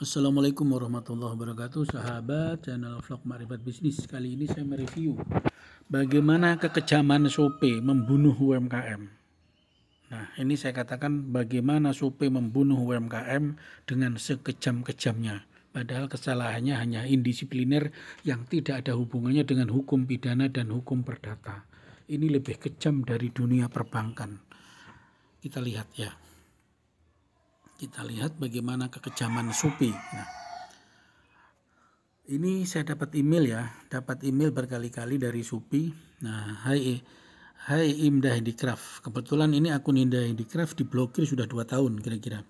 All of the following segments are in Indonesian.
Assalamualaikum warahmatullahi wabarakatuh Sahabat channel vlog Marifat Bisnis Kali ini saya mereview Bagaimana kekejaman Sope membunuh UMKM Nah ini saya katakan bagaimana Sope membunuh UMKM Dengan sekejam-kejamnya Padahal kesalahannya hanya indisipliner Yang tidak ada hubungannya dengan hukum pidana dan hukum perdata Ini lebih kejam dari dunia perbankan Kita lihat ya kita lihat bagaimana kekejaman Supi. Nah, ini saya dapat email ya, dapat email berkali-kali dari Supi. Nah, hai Hai imda Handicraft, kebetulan ini akun imda Handicraft diblokir sudah 2 tahun kira-kira.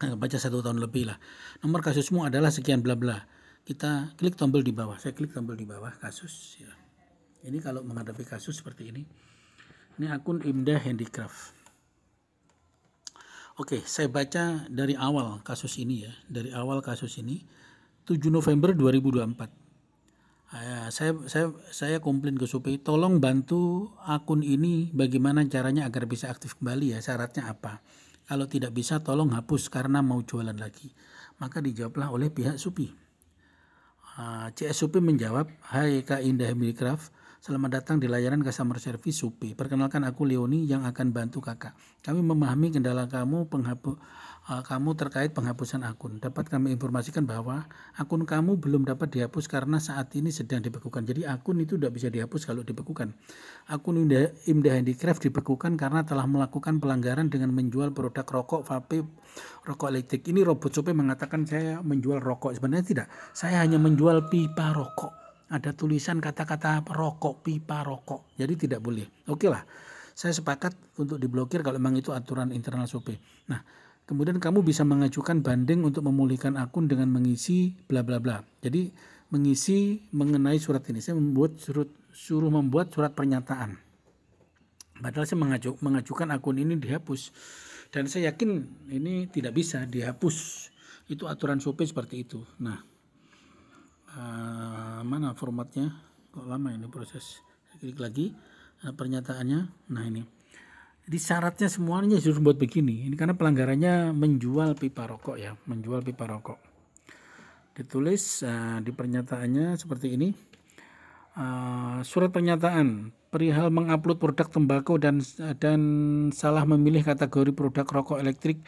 Nah, baca satu tahun lebih lah. Nomor kasusmu adalah sekian bla bla. Kita klik tombol di bawah. Saya klik tombol di bawah kasus. Ya. Ini kalau menghadapi kasus seperti ini. Ini akun imda Handicraft. Oke, saya baca dari awal kasus ini ya, dari awal kasus ini 7 November 2024. Uh, saya saya saya komplain ke Supi, tolong bantu akun ini bagaimana caranya agar bisa aktif kembali ya, syaratnya apa? Kalau tidak bisa tolong hapus karena mau jualan lagi. Maka dijawablah oleh pihak Supi. Uh, ah, CS Supi menjawab, "Hai Kak Indah Milicraft, Selamat datang di layanan customer service Supi. Perkenalkan aku Leoni yang akan bantu kakak. Kami memahami kendala kamu penghapu, eh, kamu terkait penghapusan akun. Dapat kami informasikan bahwa akun kamu belum dapat dihapus karena saat ini sedang dibekukan. Jadi akun itu tidak bisa dihapus kalau dibekukan. Akun Indah Imdah Handicraft dibekukan karena telah melakukan pelanggaran dengan menjual produk rokok vape rokok elektrik. Ini robot Supi mengatakan saya menjual rokok. Sebenarnya tidak. Saya hanya menjual pipa rokok ada tulisan kata-kata rokok, pipa rokok. Jadi tidak boleh. Oke lah, saya sepakat untuk diblokir kalau memang itu aturan internal SOP. Nah, kemudian kamu bisa mengajukan banding untuk memulihkan akun dengan mengisi bla bla bla. Jadi mengisi mengenai surat ini. Saya membuat surat suruh membuat surat pernyataan. Padahal saya mengaju, mengajukan akun ini dihapus. Dan saya yakin ini tidak bisa dihapus. Itu aturan SOP seperti itu. Nah, Ah, mana formatnya kok lama ini proses klik lagi uh, pernyataannya nah ini jadi syaratnya semuanya harus buat begini ini karena pelanggarannya menjual pipa rokok ya menjual pipa rokok ditulis uh, di pernyataannya seperti ini uh, surat pernyataan perihal mengupload produk tembakau dan dan salah memilih kategori produk rokok elektrik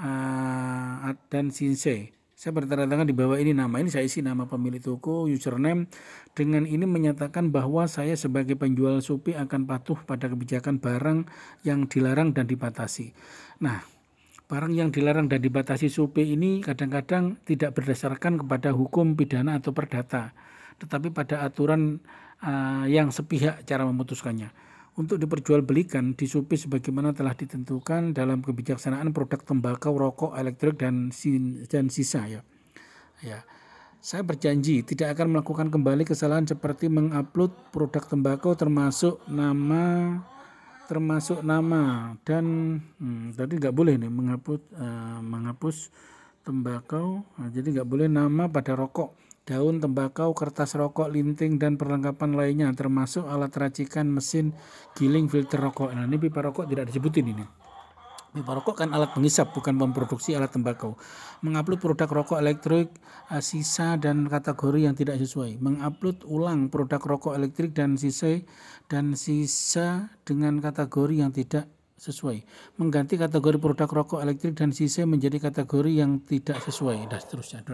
uh, dan sinse saya bertanda tangan di bawah ini nama ini saya isi nama pemilik toko, username. Dengan ini menyatakan bahwa saya sebagai penjual supi akan patuh pada kebijakan barang yang dilarang dan dibatasi. Nah, barang yang dilarang dan dibatasi supi ini kadang-kadang tidak berdasarkan kepada hukum pidana atau perdata, tetapi pada aturan uh, yang sepihak cara memutuskannya untuk diperjualbelikan di sebagaimana telah ditentukan dalam kebijaksanaan produk tembakau, rokok, elektrik dan dan sisa ya. Ya. Saya berjanji tidak akan melakukan kembali kesalahan seperti mengupload produk tembakau termasuk nama termasuk nama dan hmm, tadi nggak boleh nih menghapus uh, eh, menghapus tembakau. Nah, jadi nggak boleh nama pada rokok daun, tembakau, kertas rokok, linting, dan perlengkapan lainnya, termasuk alat racikan, mesin, giling, filter rokok. Nah, ini pipa rokok tidak disebutin ini. Pipa rokok kan alat pengisap, bukan memproduksi alat tembakau. Mengupload produk rokok elektrik, sisa, dan kategori yang tidak sesuai. Mengupload ulang produk rokok elektrik dan sisa, dan sisa dengan kategori yang tidak sesuai. Mengganti kategori produk rokok elektrik dan sisa menjadi kategori yang tidak sesuai, dan seterusnya.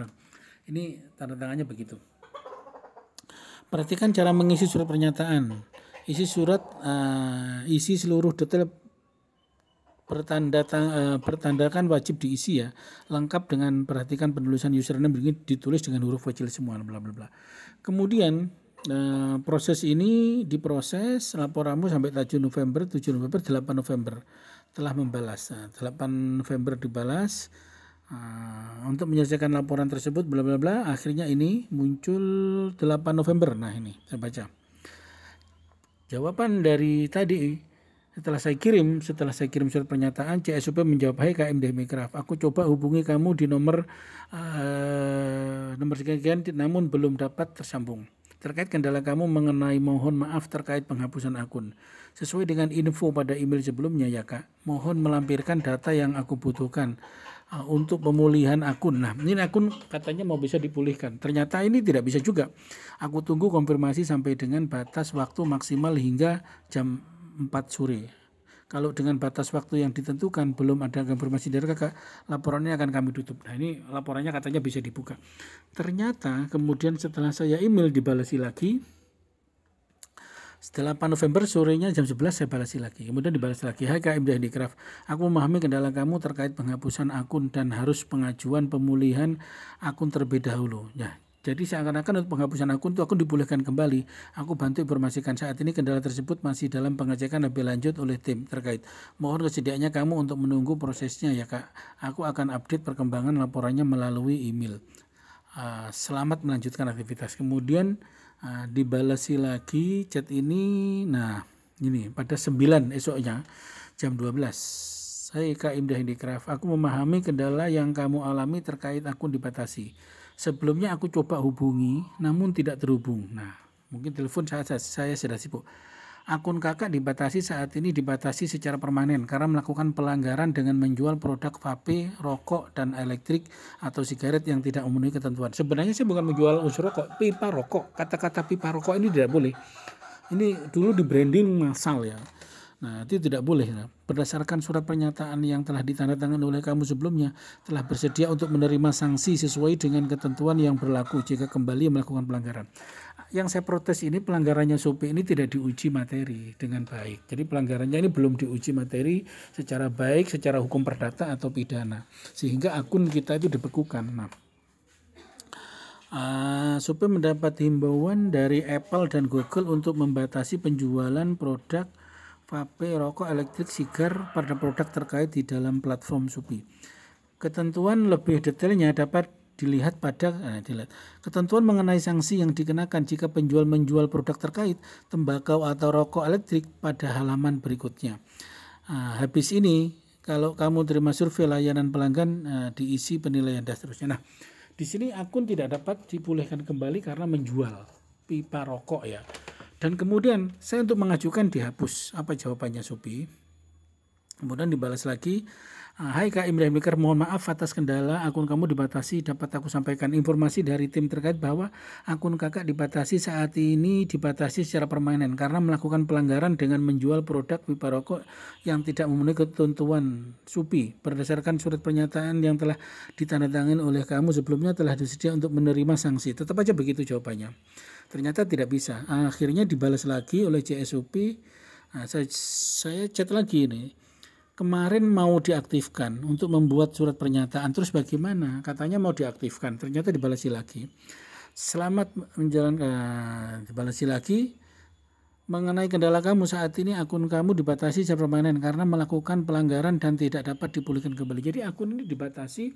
Ini tanda tangannya begitu. Perhatikan cara mengisi surat pernyataan. Isi surat, uh, isi seluruh detail pertanda uh, pertandakan wajib diisi ya lengkap dengan perhatikan penulisan username begini ditulis dengan huruf kecil semua bla bla bla kemudian uh, proses ini diproses laporanmu sampai 7 November 7 November 8 November telah membalas nah, 8 November dibalas Nah, untuk menyelesaikan laporan tersebut bla bla bla akhirnya ini muncul 8 November. Nah, ini saya baca. Jawaban dari tadi setelah saya kirim, setelah saya kirim surat pernyataan, CSUP menjawab, "Hai KMD Mikraf, aku coba hubungi kamu di nomor uh, nomor sekian, namun belum dapat tersambung. Terkait kendala kamu mengenai mohon maaf terkait penghapusan akun. Sesuai dengan info pada email sebelumnya ya Kak, mohon melampirkan data yang aku butuhkan. Ah, untuk pemulihan akun. Nah, ini akun katanya mau bisa dipulihkan. Ternyata ini tidak bisa juga. Aku tunggu konfirmasi sampai dengan batas waktu maksimal hingga jam 4 sore. Kalau dengan batas waktu yang ditentukan belum ada konfirmasi dari kakak, laporannya akan kami tutup. Nah ini laporannya katanya bisa dibuka. Ternyata kemudian setelah saya email dibalasi lagi, setelah 8 November sorenya jam 11 saya balas lagi. Kemudian dibalas lagi. Hai Kak KM Handicraft, aku memahami kendala kamu terkait penghapusan akun dan harus pengajuan pemulihan akun terlebih dahulu. Ya, jadi seakan-akan untuk penghapusan akun itu akun dibolehkan kembali. Aku bantu informasikan saat ini kendala tersebut masih dalam pengecekan lebih lanjut oleh tim terkait. Mohon kesediaannya kamu untuk menunggu prosesnya ya kak. Aku akan update perkembangan laporannya melalui email. Uh, selamat melanjutkan aktivitas. Kemudian Nah, dibalasi lagi chat ini. Nah, ini pada 9 esoknya jam 12. Saya Kak Indah Handicraft. Aku memahami kendala yang kamu alami terkait akun dibatasi. Sebelumnya aku coba hubungi, namun tidak terhubung. Nah, mungkin telepon saya, saya sudah sibuk akun kakak dibatasi saat ini dibatasi secara permanen karena melakukan pelanggaran dengan menjual produk vape, rokok, dan elektrik atau sigaret yang tidak memenuhi ketentuan. Sebenarnya saya bukan menjual unsur rokok, pipa rokok. Kata-kata pipa rokok ini tidak boleh. Ini dulu di branding masal ya. Nah, itu tidak boleh. Ya. Berdasarkan surat pernyataan yang telah ditandatangani oleh kamu sebelumnya, telah bersedia untuk menerima sanksi sesuai dengan ketentuan yang berlaku jika kembali melakukan pelanggaran yang saya protes ini pelanggarannya Supi ini tidak diuji materi dengan baik. Jadi pelanggarannya ini belum diuji materi secara baik, secara hukum perdata atau pidana, sehingga akun kita itu dibekukan. Nah, Uh, eh, supaya mendapat himbauan dari Apple dan Google untuk membatasi penjualan produk vape, rokok, elektrik, sigar pada produk terkait di dalam platform Supi. Ketentuan lebih detailnya dapat dilihat pada nah, dilihat. ketentuan mengenai sanksi yang dikenakan jika penjual menjual produk terkait tembakau atau rokok elektrik pada halaman berikutnya. Nah, habis ini kalau kamu terima survei layanan pelanggan nah, diisi penilaian dan seterusnya. Nah, di sini akun tidak dapat dipulihkan kembali karena menjual pipa rokok ya. Dan kemudian saya untuk mengajukan dihapus. Apa jawabannya supi Kemudian dibalas lagi Ah, hai Kak Imre Maker, mohon maaf atas kendala akun kamu dibatasi. Dapat aku sampaikan informasi dari tim terkait bahwa akun kakak dibatasi saat ini dibatasi secara permanen karena melakukan pelanggaran dengan menjual produk pipa rokok yang tidak memenuhi ketentuan SUPI. Berdasarkan surat pernyataan yang telah ditandatangani oleh kamu sebelumnya telah disedia untuk menerima sanksi. Tetap aja begitu jawabannya. Ternyata tidak bisa. Akhirnya dibalas lagi oleh CSUP. Nah, saya, saya chat lagi nih kemarin mau diaktifkan untuk membuat surat pernyataan. Terus bagaimana? Katanya mau diaktifkan, ternyata dibalasi lagi. Selamat menjalankan eh, dibalasi lagi. Mengenai kendala kamu saat ini akun kamu dibatasi secara permanen karena melakukan pelanggaran dan tidak dapat dipulihkan kembali. Jadi akun ini dibatasi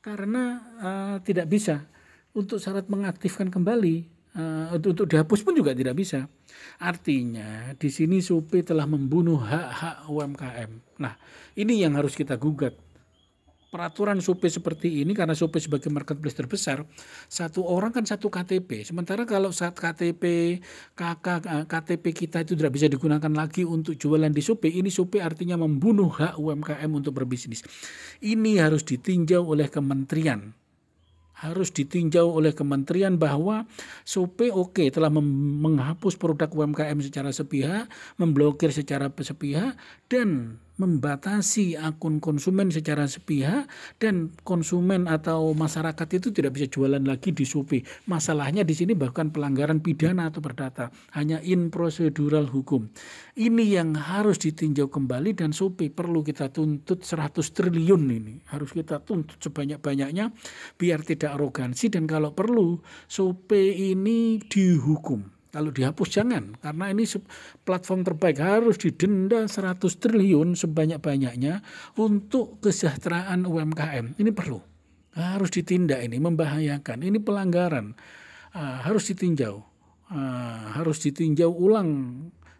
karena uh, tidak bisa untuk syarat mengaktifkan kembali uh, untuk dihapus pun juga tidak bisa. Artinya di sini Supi telah membunuh hak-hak UMKM. Nah, ini yang harus kita gugat. Peraturan Supi seperti ini karena Supi sebagai marketplace terbesar, satu orang kan satu KTP. Sementara kalau saat KTP KK KTP kita itu tidak bisa digunakan lagi untuk jualan di Supi, ini Supi artinya membunuh hak UMKM untuk berbisnis. Ini harus ditinjau oleh kementerian harus ditinjau oleh kementerian bahwa Oke telah menghapus produk UMKM secara sepihak, memblokir secara sepihak dan membatasi akun konsumen secara sepihak dan konsumen atau masyarakat itu tidak bisa jualan lagi di Shopee. Masalahnya di sini bahkan pelanggaran pidana atau perdata, hanya in prosedural hukum. Ini yang harus ditinjau kembali dan Shopee perlu kita tuntut 100 triliun ini. Harus kita tuntut sebanyak-banyaknya biar tidak arogansi dan kalau perlu Shopee ini dihukum kalau dihapus jangan, karena ini platform terbaik harus didenda 100 triliun sebanyak-banyaknya untuk kesejahteraan UMKM. Ini perlu. Harus ditindak ini, membahayakan. Ini pelanggaran. Uh, harus ditinjau. Uh, harus ditinjau ulang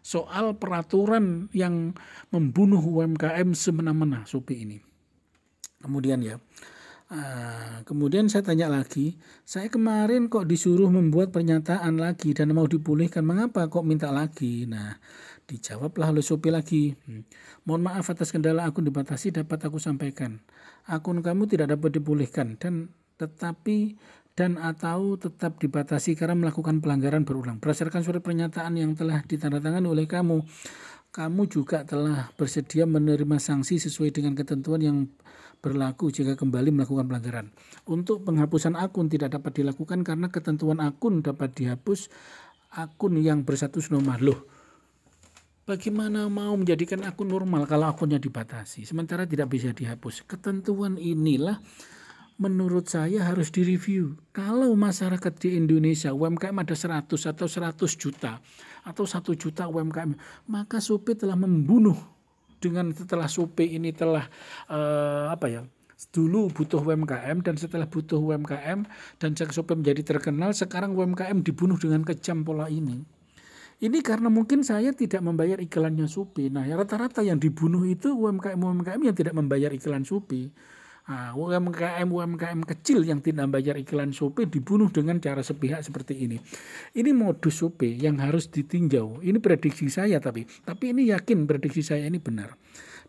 soal peraturan yang membunuh UMKM semena-mena supi ini. Kemudian ya, Ah, kemudian saya tanya lagi, saya kemarin kok disuruh membuat pernyataan lagi dan mau dipulihkan, mengapa kok minta lagi? Nah, dijawablah oleh sopir lagi. Hmm, mohon maaf atas kendala akun dibatasi dapat aku sampaikan. Akun kamu tidak dapat dipulihkan dan tetapi dan atau tetap dibatasi karena melakukan pelanggaran berulang. Berdasarkan surat pernyataan yang telah ditandatangani oleh kamu, kamu juga telah bersedia menerima sanksi sesuai dengan ketentuan yang berlaku jika kembali melakukan pelanggaran. Untuk penghapusan akun tidak dapat dilakukan karena ketentuan akun dapat dihapus akun yang berstatus nomor Loh, bagaimana mau menjadikan akun normal kalau akunnya dibatasi? Sementara tidak bisa dihapus. Ketentuan inilah menurut saya harus direview. Kalau masyarakat di Indonesia UMKM ada 100 atau 100 juta atau 1 juta UMKM, maka Supit telah membunuh dengan setelah supi ini telah uh, apa ya dulu butuh UMKM dan setelah butuh UMKM dan Jaksope menjadi terkenal sekarang UMKM dibunuh dengan kejam pola ini ini karena mungkin saya tidak membayar iklannya Supi. Nah, ya rata-rata yang dibunuh itu UMKM UMKM yang tidak membayar iklan Supi. Nah, UMKM-UMKM kecil yang tidak bayar iklan shopee dibunuh dengan cara sepihak seperti ini. Ini modus shopee yang harus ditinjau. Ini prediksi saya tapi, tapi ini yakin prediksi saya ini benar.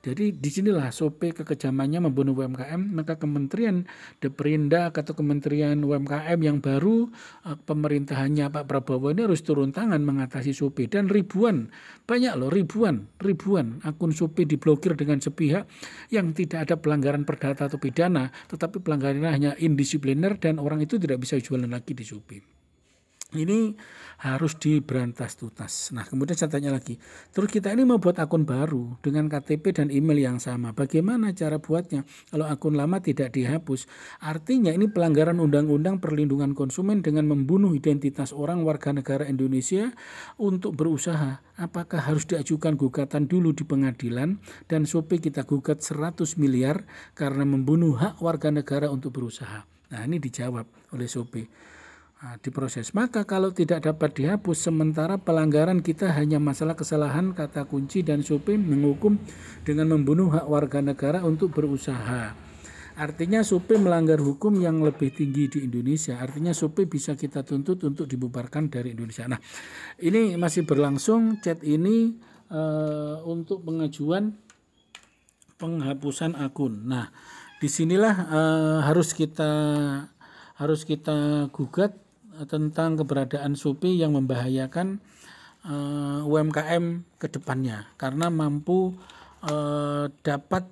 Jadi di disinilah SOP kekejamannya membunuh UMKM, maka Kementerian Deperindak atau Kementerian UMKM yang baru eh, pemerintahannya Pak Prabowo ini harus turun tangan mengatasi SOP. dan ribuan, banyak loh ribuan, ribuan akun SOP diblokir dengan sepihak yang tidak ada pelanggaran perdata atau pidana, tetapi pelanggarannya hanya indisipliner dan orang itu tidak bisa jualan lagi di SOP ini harus diberantas tuntas. Nah, kemudian saya tanya lagi, terus kita ini mau buat akun baru dengan KTP dan email yang sama. Bagaimana cara buatnya? Kalau akun lama tidak dihapus, artinya ini pelanggaran undang-undang perlindungan konsumen dengan membunuh identitas orang warga negara Indonesia untuk berusaha. Apakah harus diajukan gugatan dulu di pengadilan dan sopi kita gugat 100 miliar karena membunuh hak warga negara untuk berusaha? Nah, ini dijawab oleh sopi. Nah, diproses. Maka kalau tidak dapat dihapus sementara pelanggaran kita hanya masalah kesalahan kata kunci dan supim menghukum dengan membunuh hak warga negara untuk berusaha. Artinya supim melanggar hukum yang lebih tinggi di Indonesia. Artinya supim bisa kita tuntut untuk dibubarkan dari Indonesia. Nah, ini masih berlangsung chat ini e, untuk pengajuan penghapusan akun. Nah, disinilah e, harus kita harus kita gugat tentang keberadaan supi yang membahayakan uh, eh, UMKM ke depannya karena mampu uh, dapat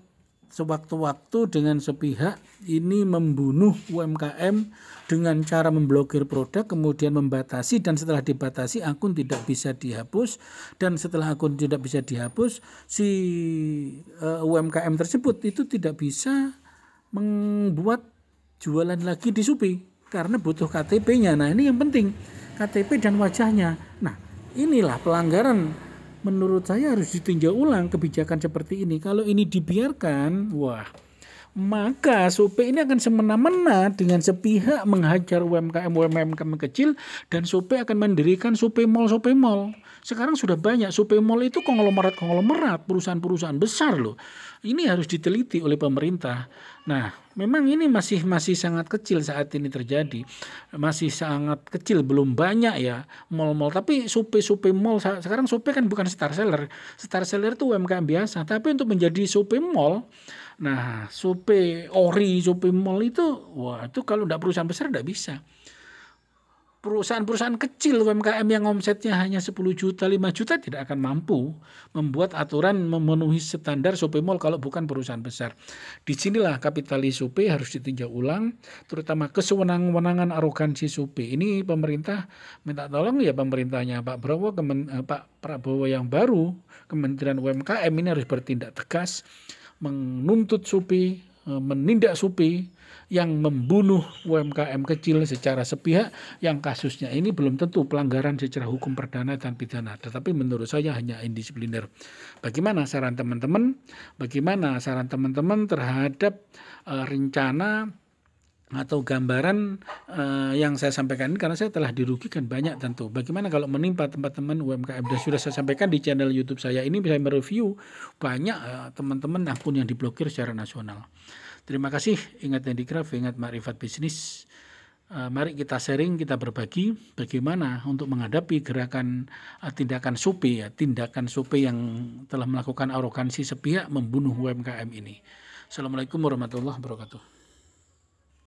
sewaktu-waktu dengan sepihak ini membunuh UMKM dengan cara memblokir produk kemudian membatasi dan setelah dibatasi akun tidak bisa dihapus dan setelah akun tidak bisa dihapus si uh, eh, UMKM tersebut itu tidak bisa membuat jualan lagi di Supi karena butuh KTP-nya. Nah, ini yang penting, KTP dan wajahnya. Nah, inilah pelanggaran menurut saya harus ditinjau ulang kebijakan seperti ini. Kalau ini dibiarkan, wah, maka SOP ini akan semena-mena dengan sepihak menghajar UMKM UMKM kecil dan SOP akan mendirikan SOP mall SOP mall. Sekarang sudah banyak SOP mall itu konglomerat konglomerat perusahaan-perusahaan besar loh. Ini harus diteliti oleh pemerintah. Nah, memang ini masih masih sangat kecil saat ini terjadi. Masih sangat kecil, belum banyak ya mall-mall. Tapi supe-supe mall sekarang supe kan bukan star seller. Star seller itu UMKM biasa, tapi untuk menjadi supe mall Nah, supe ori, supe mall itu, wah itu kalau tidak perusahaan besar tidak bisa perusahaan-perusahaan kecil UMKM yang omsetnya hanya 10 juta, 5 juta tidak akan mampu membuat aturan memenuhi standar Shopee Mall kalau bukan perusahaan besar. Disinilah kapitalis Shopee harus ditinjau ulang, terutama kesewenang-wenangan arogansi Shopee. Ini pemerintah minta tolong ya pemerintahnya Pak Prabowo, Kemen, eh, Pak Prabowo yang baru, Kementerian UMKM ini harus bertindak tegas menuntut Shopee Eh, menindak supi yang membunuh UMKM kecil secara sepihak yang kasusnya ini belum tentu pelanggaran secara hukum perdana dan pidana tetapi menurut saya hanya indisipliner. Bagaimana saran teman-teman? Bagaimana saran teman-teman terhadap uh, rencana atau gambaran uh, yang saya sampaikan ini karena saya telah dirugikan banyak tentu. Bagaimana kalau menimpa teman-teman UMKM dan sudah saya sampaikan di channel YouTube saya ini bisa mereview banyak teman eh, teman-teman akun yang diblokir secara nasional. Terima kasih ingat Handicraft, ingat Marifat Bisnis. Uh, mari kita sharing, kita berbagi bagaimana untuk menghadapi gerakan uh, tindakan supi ya, tindakan supi yang telah melakukan arogansi sepihak membunuh UMKM ini. Assalamualaikum warahmatullahi wabarakatuh.